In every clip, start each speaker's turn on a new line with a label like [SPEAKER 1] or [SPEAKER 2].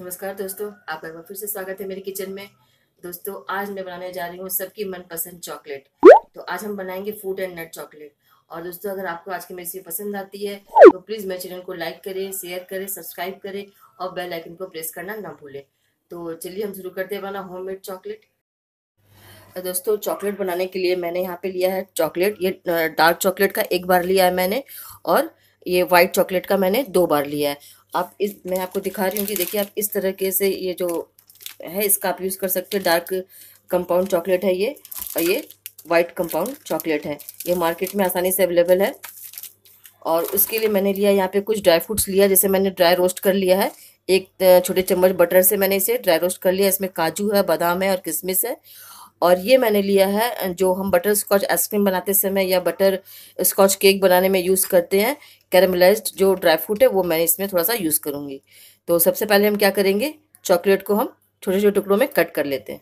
[SPEAKER 1] नमस्कार दोस्तों आपका एक बार फिर से स्वागत है मेरे किचन में दोस्तों आज मैं बनाने जा रही हूँ सबकी मनपसंद चॉकलेट तो आज हम बनाएंगे फूड एंड नट चॉकलेट और दोस्तों अगर आपको आज की मेरी रेसिपी पसंद आती है तो प्लीज़ मेरे चैनल को लाइक करें शेयर करें सब्सक्राइब करें और बेल आइकन को प्रेस करना ना भूलें तो चलिए हम शुरू करते हैं बना होम चॉकलेट तो दोस्तों चॉकलेट बनाने के लिए मैंने यहाँ पे लिया है चॉकलेट ये डार्क चॉकलेट का एक बार लिया है मैंने और ये व्हाइट चॉकलेट का मैंने दो बार लिया है आप इस मैं आपको दिखा रही हूँ कि देखिए आप इस तरीके से ये जो है इसका आप यूज़ कर सकते हैं डार्क कंपाउंड चॉकलेट है ये और ये वाइट कंपाउंड चॉकलेट है ये मार्केट में आसानी से अवेलेबल है और उसके लिए मैंने लिया यहाँ पे कुछ ड्राई फ्रूट्स लिया जैसे मैंने ड्राई रोस्ट कर लिया है एक छोटे चम्मच बटर से मैंने इसे ड्राई रोस्ट कर लिया इसमें काजू है बादाम है और किशमिश है और ये मैंने लिया है जो हम बटर स्कॉच आइसक्रीम बनाते समय या बटर स्कॉच केक बनाने में यूज़ करते हैं कैरमलाइज जो ड्राई फ्रूट है वो मैंने इसमें थोड़ा सा यूज़ करूँगी तो सबसे पहले हम क्या करेंगे चॉकलेट को हम छोटे छोटे टुकड़ों में कट कर लेते हैं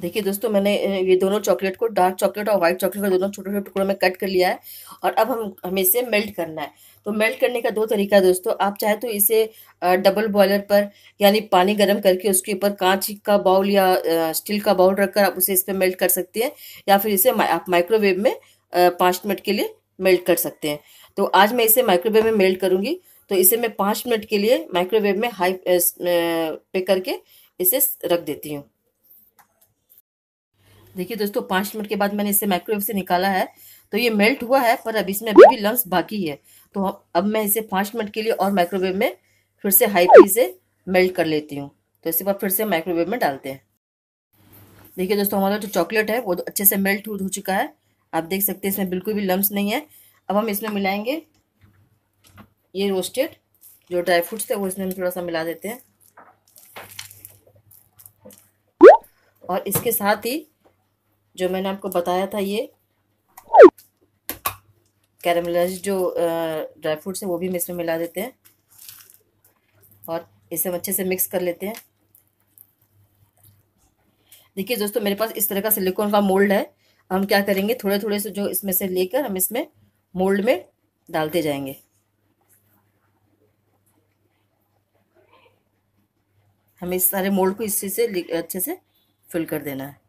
[SPEAKER 1] देखिए दोस्तों मैंने ये दोनों चॉकलेट को डार्क चॉकलेट और व्हाइट चॉकलेट को दोनों छोटे छोटे टुकड़ों में कट कर लिया है और अब हम हमें इसे मेल्ट करना है तो मेल्ट करने का दो तरीका है दोस्तों आप चाहे तो इसे डबल बॉयलर पर यानी पानी गर्म करके उसके ऊपर कांच का बाउल या स्टील का बाउल रखकर आप उसे इस पर मेल्ट कर सकते हैं या फिर इसे आप माइक्रोवेव में पाँच मिनट के लिए मेल्ट कर सकते हैं तो आज मैं इसे माइक्रोवेव में मेल्ट करूँगी तो इसे मैं पाँच मिनट के लिए माइक्रोवेव में हाई पे करके इसे रख देती हूँ देखिए दोस्तों पाँच मिनट के बाद मैंने इसे माइक्रोवेव से निकाला है तो ये मेल्ट हुआ है पर अब इसमें अभी भी लम्स बाकी है तो अब मैं इसे पाँच मिनट के लिए और माइक्रोवेव में फिर से हाई पी से मेल्ट कर लेती हूँ तो इसके बाद फिर से माइक्रोवेव में डालते हैं देखिए दोस्तों हमारा जो चॉकलेट है वो तो अच्छे से मेल्ट हो चुका है आप देख सकते हैं इसमें बिल्कुल भी लम्स नहीं है अब हम इसमें मिलाएंगे ये रोस्टेड जो ड्राई फ्रूट्स थे वो इसमें हम थोड़ा सा मिला देते हैं और इसके साथ ही जो मैंने आपको बताया था ये कैरमलाइज जो ड्राई फ्रूट्स है वो भी हम इसमें मिला देते हैं और इसे हम अच्छे से मिक्स कर लेते हैं देखिए दोस्तों मेरे पास इस तरह का सिलिकॉन का मोल्ड है हम क्या करेंगे थोड़े थोड़े से जो इसमें से लेकर हम इसमें मोल्ड में डालते जाएंगे हमें इस सारे मोल्ड को इसी से अच्छे से फिल कर देना है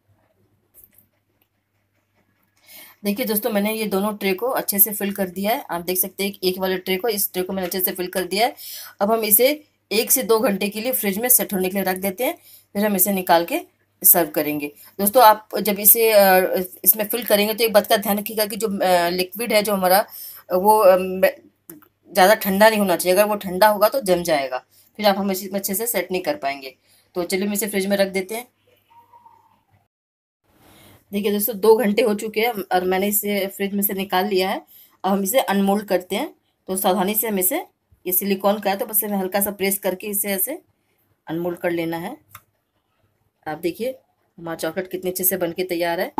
[SPEAKER 1] देखिए दोस्तों मैंने ये दोनों ट्रे को अच्छे से फिल कर दिया है आप देख सकते हैं एक वाले ट्रे को इस ट्रे को मैंने अच्छे से फिल कर दिया है अब हम इसे एक से दो घंटे के लिए फ्रिज में सेट होने के लिए रख देते हैं फिर हम इसे निकाल के सर्व करेंगे दोस्तों आप जब इसे इसमें फिल करेंगे तो एक बात का ध्यान रखिएगा कि जो लिक्विड है जो हमारा वो ज़्यादा ठंडा नहीं होना चाहिए अगर वो ठंडा होगा तो जम जाएगा फिर आप हम इसे अच्छे से सेट नहीं कर पाएंगे तो चलिए हम इसे फ्रिज में रख देते हैं देखिए दोस्तों दो घंटे हो चुके हैं और मैंने इसे फ्रिज में से निकाल लिया है अब हम इसे अनमोल्ड करते हैं तो सावधानी से हम इसे ये सिलिकॉन का है तो बस हमें हल्का सा प्रेस करके इसे ऐसे अनमोल्ड कर लेना है आप देखिए हमारा चॉकलेट कितने अच्छे से बन के तैयार है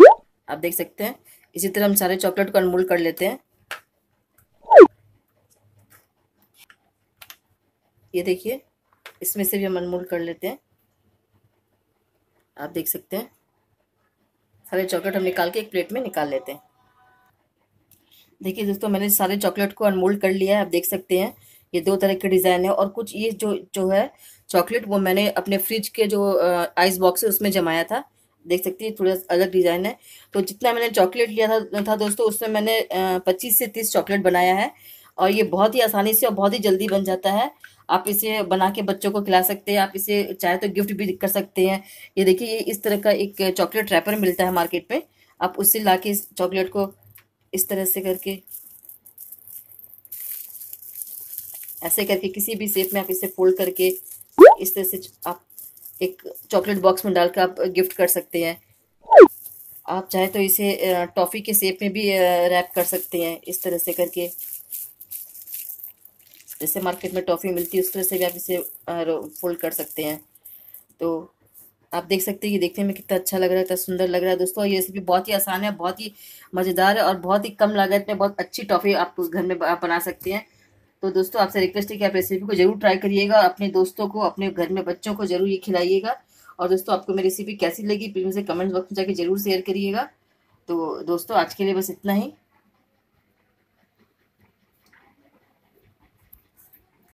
[SPEAKER 1] आप देख सकते हैं इसी तरह हम सारे चॉकलेट को अनमोल्ड कर लेते हैं ये देखिए इसमें से भी हम अनमोल्ड कर लेते हैं आप देख सकते हैं सारे चॉकलेट हम निकाल के एक प्लेट में निकाल लेते हैं देखिए दोस्तों मैंने सारे चॉकलेट को अनमोल्ड कर लिया है आप देख सकते हैं ये दो तरह के डिज़ाइन है और कुछ ये जो जो है चॉकलेट वो मैंने अपने फ्रिज के जो आइस बॉक्स है उसमें जमाया था देख सकती है थोड़ा अलग डिज़ाइन है तो जितना मैंने चॉकलेट लिया था था दोस्तों उसमें मैंने पच्चीस से तीस चॉकलेट बनाया है और ये बहुत ही आसानी से और बहुत ही जल्दी बन जाता है आप इसे बना के बच्चों को खिला सकते हैं आप इसे चाहे तो गिफ्ट भी कर सकते हैं ये देखिए ये इस तरह का एक चॉकलेट रैपर मिलता है मार्केट में आप उससे ला के इस चॉकलेट को इस तरह से करके ऐसे करके किसी भी शेप में आप इसे फोल्ड करके इस तरह से आप एक चॉकलेट बॉक्स में डालकर आप गिफ्ट कर सकते हैं आप चाहे तो इसे टॉफ़ी के शेप में भी रैप कर सकते हैं इस तरह से करके जैसे मार्केट में टॉफ़ी मिलती है उस तरह से भी आप इसे फोल्ड कर सकते हैं तो आप देख सकते हैं ये देखने में कितना अच्छा लग रहा है कितना सुंदर लग रहा है दोस्तों ये रेसिपी बहुत ही आसान है बहुत ही मज़ेदार है और बहुत ही कम लागत में बहुत अच्छी टॉफ़ी आप घर में बना सकते हैं तो दोस्तों आपसे रिक्वेस्ट है कि आप रेसिपी को जरूर ट्राई करिएगा अपने दोस्तों को अपने घर में बच्चों को जरूर ये खिलाइएगा और दोस्तों आपको मेरी रेसिपी कैसी लगी प्लीज मुझे कमेंट बॉक्स में जाकर जरूर शेयर करिएगा तो दोस्तों आज के लिए बस इतना ही